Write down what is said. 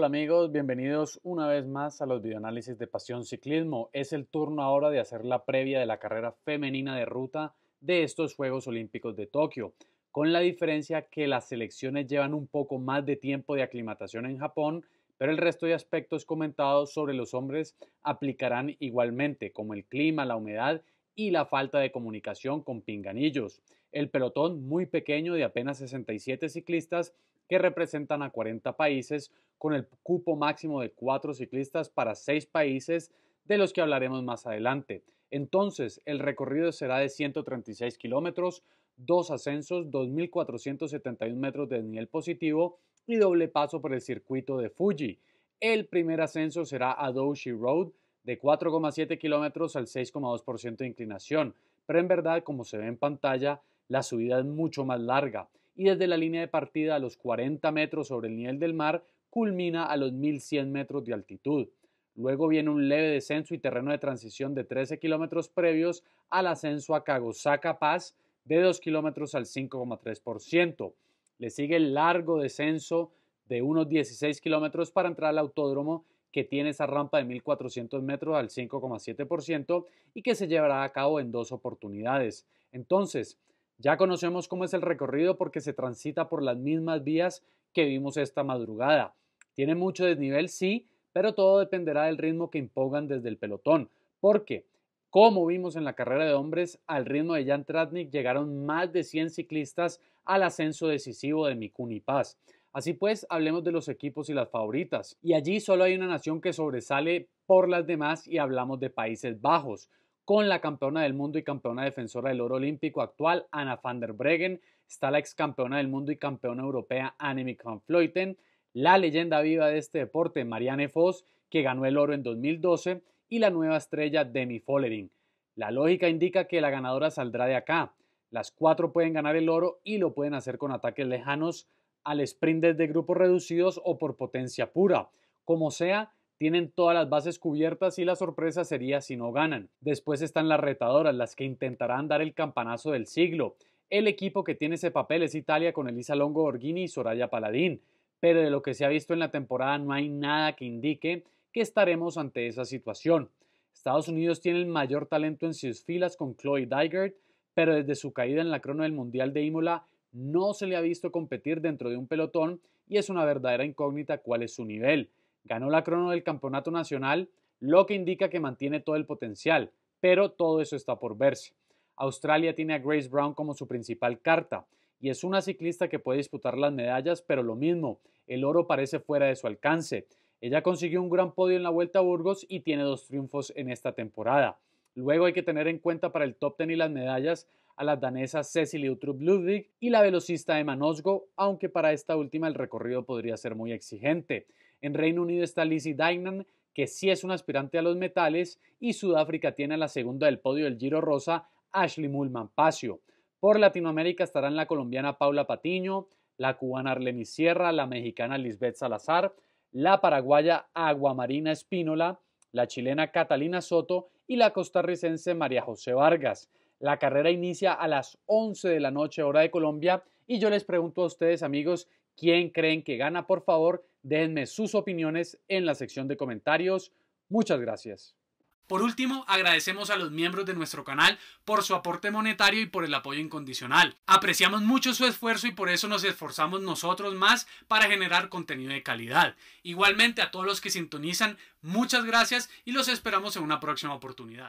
Hola amigos, bienvenidos una vez más a los videoanálisis de Pasión Ciclismo. Es el turno ahora de hacer la previa de la carrera femenina de ruta de estos Juegos Olímpicos de Tokio, con la diferencia que las selecciones llevan un poco más de tiempo de aclimatación en Japón, pero el resto de aspectos comentados sobre los hombres aplicarán igualmente, como el clima, la humedad y la falta de comunicación con pinganillos. El pelotón muy pequeño de apenas 67 ciclistas que representan a 40 países, con el cupo máximo de 4 ciclistas para 6 países, de los que hablaremos más adelante. Entonces, el recorrido será de 136 kilómetros, dos ascensos, 2.471 metros de nivel positivo y doble paso por el circuito de Fuji. El primer ascenso será a Doshi Road, de 4,7 kilómetros al 6,2% de inclinación, pero en verdad, como se ve en pantalla, la subida es mucho más larga y desde la línea de partida a los 40 metros sobre el nivel del mar culmina a los 1100 metros de altitud. Luego viene un leve descenso y terreno de transición de 13 kilómetros previos al ascenso a Cagosaca Paz de 2 kilómetros al 5,3%. Le sigue el largo descenso de unos 16 kilómetros para entrar al autódromo que tiene esa rampa de 1.400 metros al 5,7% y que se llevará a cabo en dos oportunidades. Entonces, ya conocemos cómo es el recorrido porque se transita por las mismas vías que vimos esta madrugada. Tiene mucho desnivel, sí, pero todo dependerá del ritmo que impongan desde el pelotón, porque, como vimos en la carrera de hombres, al ritmo de Jan Tratnik llegaron más de 100 ciclistas al ascenso decisivo de Mikuni Paz. Así pues, hablemos de los equipos y las favoritas. Y allí solo hay una nación que sobresale por las demás y hablamos de Países Bajos con la campeona del mundo y campeona defensora del oro olímpico actual, Anna van der Breggen. Está la ex campeona del mundo y campeona europea, Annemiek van Fleuten, La leyenda viva de este deporte, Marianne Foss, que ganó el oro en 2012. Y la nueva estrella, Demi Follering. La lógica indica que la ganadora saldrá de acá. Las cuatro pueden ganar el oro y lo pueden hacer con ataques lejanos al sprint de grupos reducidos o por potencia pura. Como sea, tienen todas las bases cubiertas y la sorpresa sería si no ganan. Después están las retadoras, las que intentarán dar el campanazo del siglo. El equipo que tiene ese papel es Italia con Elisa Longo Borghini y Soraya Paladín, pero de lo que se ha visto en la temporada no hay nada que indique que estaremos ante esa situación. Estados Unidos tiene el mayor talento en sus filas con Chloe Dygert, pero desde su caída en la crono del Mundial de Imola no se le ha visto competir dentro de un pelotón y es una verdadera incógnita cuál es su nivel. Ganó la crono del Campeonato Nacional, lo que indica que mantiene todo el potencial, pero todo eso está por verse. Australia tiene a Grace Brown como su principal carta y es una ciclista que puede disputar las medallas, pero lo mismo, el oro parece fuera de su alcance. Ella consiguió un gran podio en la Vuelta a Burgos y tiene dos triunfos en esta temporada. Luego hay que tener en cuenta para el top ten y las medallas a las danesas Cecilie Utrup Ludwig y la velocista Emma Nosgo, aunque para esta última el recorrido podría ser muy exigente. En Reino Unido está Lizzie Dynan, que sí es una aspirante a los metales, y Sudáfrica tiene a la segunda del podio del Giro Rosa, Ashley Mulman Pasio. Por Latinoamérica estarán la colombiana Paula Patiño, la cubana Arleni Sierra, la mexicana Lisbeth Salazar, la paraguaya Aguamarina Espínola, la chilena Catalina Soto y la costarricense María José Vargas. La carrera inicia a las 11 de la noche hora de Colombia y yo les pregunto a ustedes, amigos, ¿quién creen que gana? Por favor, déjenme sus opiniones en la sección de comentarios. Muchas gracias. Por último, agradecemos a los miembros de nuestro canal por su aporte monetario y por el apoyo incondicional. Apreciamos mucho su esfuerzo y por eso nos esforzamos nosotros más para generar contenido de calidad. Igualmente a todos los que sintonizan, muchas gracias y los esperamos en una próxima oportunidad.